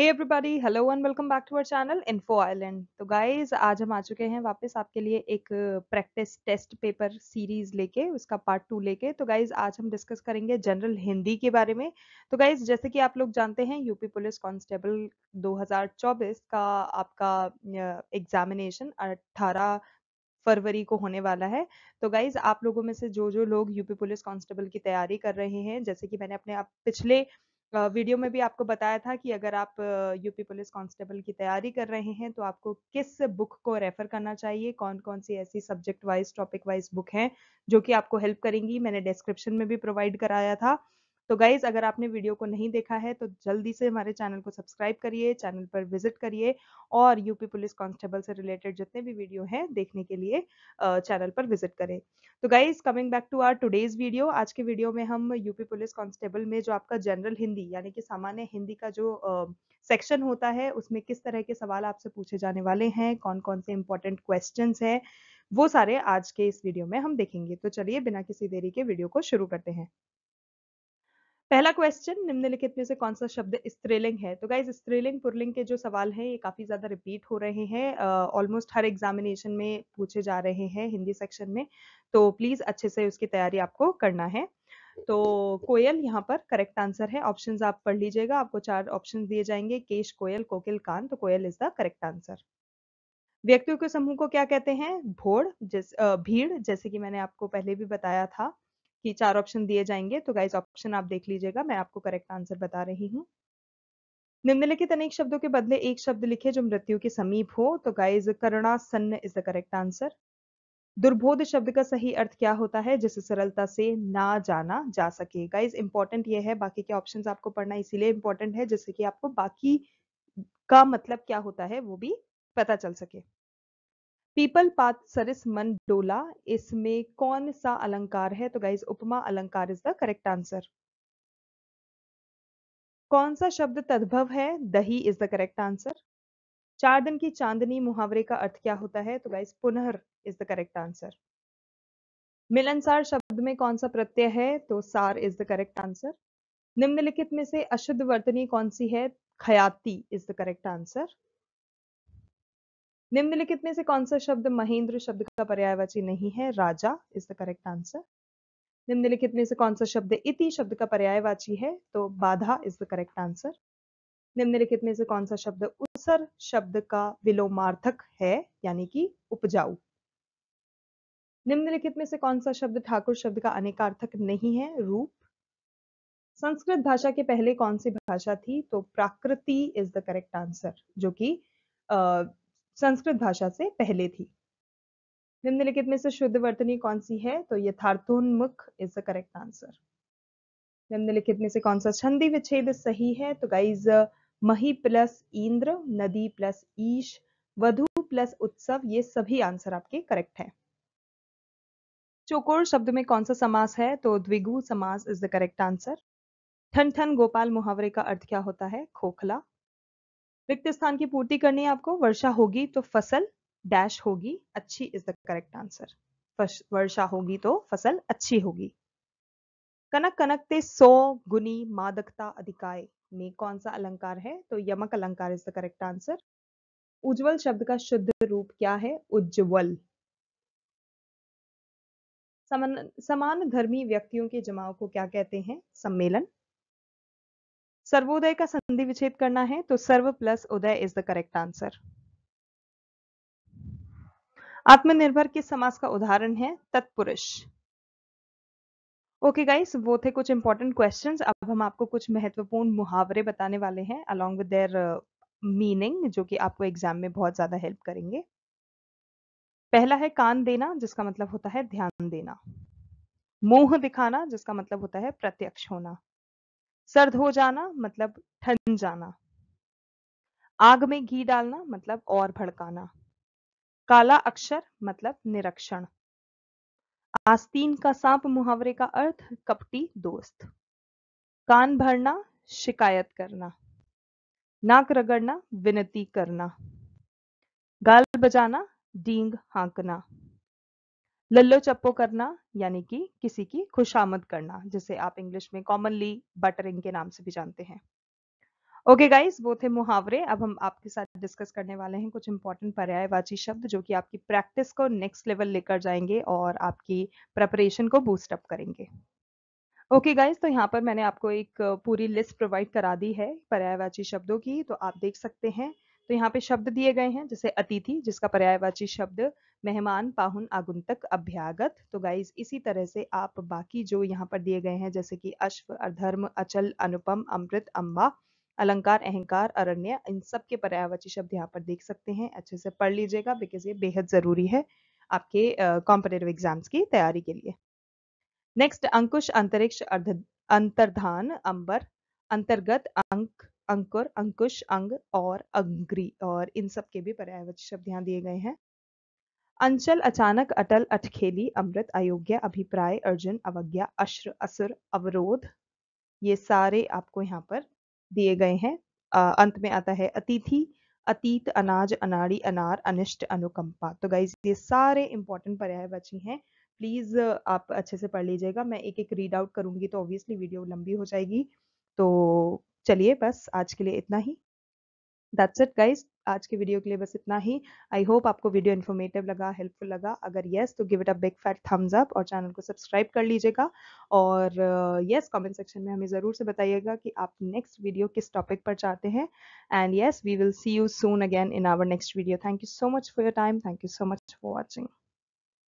hey everybody hello and welcome back to our channel info island तो guys आज हम आ चुके हैं वापस आपके लिए एक प्रैक्टिस टेस्ट पेपर सीरीज लेके उसका पार्ट टू लेके तो गाइस आज हम डिस्कस करेंगे जनरल हिंदी के बारे में तो गाइस जैसे कि आप लोग जानते हैं यूपी पुलिस कांस्टेबल 2024 का आपका एग्जामिनेशन अट्ठारह फरवरी को होने वाला है तो गाइज आप लोगों में से जो जो लोग यूपी पुलिस कांस्टेबल की तैयारी कर रहे हैं जैसे कि मैंने अपने आप पिछले वीडियो में भी आपको बताया था कि अगर आप यूपी पुलिस कांस्टेबल की तैयारी कर रहे हैं तो आपको किस बुक को रेफर करना चाहिए कौन कौन सी ऐसी subject wise topic wise book हैं जो कि आपको हेल्प करेंगी मैंने डिस्क्रिप्शन में भी प्रोवाइड कराया था तो गाइज अगर आपने वीडियो को नहीं देखा है तो जल्दी से हमारे चैनल को सब्सक्राइब करिए चैनल पर विजिट करिए और यूपी पुलिस कांस्टेबल से रिलेटेड जितने भी वीडियो हैं देखने के लिए चैनल पर विजिट करें तो guys coming back to our today's video आज के वीडियो में हम यूपी पुलिस कांस्टेबल में जो आपका जनरल हिंदी यानी कि सामान्य हिंदी का जो सेक्शन होता है उसमें किस तरह के सवाल आपसे पूछे जाने वाले हैं कौन कौन से इंपॉर्टेंट क्वेश्चन है वो सारे आज के इस वीडियो में हम देखेंगे तो चलिए बिना किसी देरी के वीडियो को शुरू करते हैं पहला क्वेश्चन निम्नलिखित में से कौन सा शब्द स्त्रीलिंग है तो गाइज स्त्रीलिंग पुरलिंग के जो सवाल हैं ये काफी ज्यादा रिपीट हो रहे हैं ऑलमोस्ट uh, हर एग्जामिनेशन में पूछे जा रहे हैं हिंदी सेक्शन में तो प्लीज अच्छे से उसकी तैयारी आपको करना है तो कोयल यहाँ पर करेक्ट आंसर है ऑप्शन आप पढ़ लीजिएगा आपको चार ऑप्शन दिए जाएंगे केश कोयल कोकिल कान तो कोयल इज द करेक्ट आंसर व्यक्तियों के समूह को क्या कहते हैं भोड़ जैसे भीड़ जैसे कि मैंने आपको पहले भी बताया था कि चार ऑप्शन दिए जाएंगे तो गाइज ऑप्शन आप देख लीजिएगा मैं आपको करेक्ट आंसर बता रही हूँ निम्नलिखित अनेक शब्दों के बदले एक शब्द लिखे जो मृत्यु के समीप हो तो गाइज सन्न इज द करेक्ट आंसर दुर्बोध शब्द का सही अर्थ क्या होता है जिसे सरलता से ना जाना जा सके गाइज इंपॉर्टेंट ये है बाकी के ऑप्शंस आपको पढ़ना इसीलिए इंपॉर्टेंट है जिससे कि आपको बाकी का मतलब क्या होता है वो भी पता चल सके पीपल पात सरिस मन डोला इसमें कौन सा अलंकार है तो गाइज उपमा अलंकार इज द करेक्ट आंसर कौन सा शब्द तद्भव है दही इज द करेक्ट आंसर चार दिन की चांदनी मुहावरे का अर्थ क्या होता है तो गाइज पुनः इज द करेक्ट आंसर मिलनसार शब्द में कौन सा प्रत्यय है तो सार इज द करेक्ट आंसर निम्नलिखित में से अशुद्ध वर्तनी कौन सी है खयाती इज द करेक्ट आंसर निम्नलिखित में से कौन सा शब्द महेंद्र शब्द का पर्यायवाची नहीं है राजा इज द करेक्ट आंसर निम्नलिखित में से कौन सा शब्द इति शब्द का पर्यायवाची है तो बाधा इज द करेक्ट आंसर निम्नलिखित में से कौन सा शब्द उसर शब्द का विलोमार्थक है यानी कि उपजाऊ निम्नलिखित में से कौन सा शब्द ठाकुर शब्द का अनेकार्थक नहीं है रूप संस्कृत भाषा के पहले कौन सी भाषा थी तो प्राकृति इज द करेक्ट आंसर जो कि संस्कृत भाषा से पहले थी निम्नलिखित में से शुद्ध वर्तनी कौन सी है तो यथार्थोन्मुख इज द करेक्ट आंसर निम्नलिखित में से कौन सा छंदी विच्छेद सही है तो गाइज मही प्लस इंद्र नदी प्लस ईश वधु प्लस उत्सव ये सभी आंसर आपके करेक्ट है चोकोर शब्द में कौन सा समास है तो द्विगु समास इज द करेक्ट आंसर ठन ठन गोपाल मुहावरे का अर्थ क्या होता है खोखला रिक्त स्थान की पूर्ति करनी है आपको वर्षा होगी तो फसल डैश होगी अच्छी इज द करेक्ट आंसर वर्षा होगी तो फसल अच्छी होगी कनक कनक ते सौ गुनी मादकता अधिकाय में कौन सा अलंकार है तो यमक अलंकार इज द करेक्ट आंसर उज्जवल शब्द का शुद्ध रूप क्या है उज्जवल समान समान धर्मी व्यक्तियों के जमाव को क्या कहते हैं सम्मेलन सर्वोदय का संधि विच्छेद करना है तो सर्व प्लस उदय इज द करेक्ट आंसर आत्मनिर्भर किस समास का उदाहरण है तत्पुरुष ओके okay गाइस वो थे कुछ इंपॉर्टेंट क्वेश्चंस अब हम आपको कुछ महत्वपूर्ण मुहावरे बताने वाले हैं अलोंग विद देयर मीनिंग जो कि आपको एग्जाम में बहुत ज्यादा हेल्प करेंगे पहला है कान देना जिसका मतलब होता है ध्यान देना मोह दिखाना जिसका मतलब होता है प्रत्यक्ष होना सर्द हो जाना मतलब ठन जाना आग में घी डालना मतलब और भड़काना काला अक्षर मतलब निरक्षण आस्तीन का सांप मुहावरे का अर्थ कपटी दोस्त कान भरना शिकायत करना नाक रगड़ना विनती करना गाल बजाना डींग हाकना लल्लो चप्पो करना यानी कि किसी की खुशामद करना जिसे आप इंग्लिश में कॉमनली बटरिंग के नाम से भी जानते हैं ओके okay गाइस वो थे मुहावरे अब हम आपके साथ डिस्कस करने वाले हैं कुछ इंपॉर्टेंट पर्यायवाची शब्द जो कि आपकी प्रैक्टिस को नेक्स्ट लेवल लेकर जाएंगे और आपकी प्रेपरेशन को बूस्ट अप करेंगे ओके okay गाइस तो यहाँ पर मैंने आपको एक पूरी लिस्ट प्रोवाइड करा दी है पर्यायवाची शब्दों की तो आप देख सकते हैं तो यहाँ पे शब्द दिए गए हैं जैसे अतिथि जिसका पर्यायवाची शब्द मेहमान पाहुन आगुंतक अभ्यागत तो गाइज इसी तरह से आप बाकी जो यहाँ पर दिए गए हैं जैसे कि अश्व अधर्म अचल अनुपम अमृत अम्बा अलंकार अहंकार अरण्य इन सब के पर्यायवाची शब्द यहाँ पर देख सकते हैं अच्छे से पढ़ लीजिएगा बिकॉज ये बेहद जरूरी है आपके कॉम्पिटेटिव uh, एग्जाम्स की तैयारी के लिए नेक्स्ट अंकुश अंतरिक्ष अर्ध अंतर्धान अंबर अंतर्गत अंक अंकुर अंकुश अंग और अंग्री और इन सब के भी पर्यायवाची शब्द यहाँ दिए गए हैं अंचल अचानक अटल अटखेली अमृत अयोग्य अभिप्राय अर्जुन अवज्ञा अश्र असुर अवरोध ये सारे आपको यहाँ पर दिए गए हैं अंत में आता है अतिथि अतीत अनाज अनाड़ी अनार अनिष्ट अनुकंपा तो गाइज ये सारे इंपॉर्टेंट पर्यायवाची हैं प्लीज आप अच्छे से पढ़ लीजिएगा मैं एक एक रीड आउट करूंगी तो ऑब्वियसली वीडियो लंबी हो जाएगी तो चलिए बस आज के लिए इतना ही दैट्स इट गाइज आज के वीडियो के लिए बस इतना ही आई होप आपको वीडियो इन्फॉर्मेटिव लगा हेल्पफुल लगा अगर येस तो give it a big fat thumbs up और चैनल को सब्सक्राइब कर लीजिएगा और येस कमेंट सेक्शन में हमें ज़रूर से बताइएगा कि आप नेक्स्ट वीडियो किस टॉपिक पर चाहते हैं and yes we will see you soon again in our next video thank you so much for your time thank you so much for watching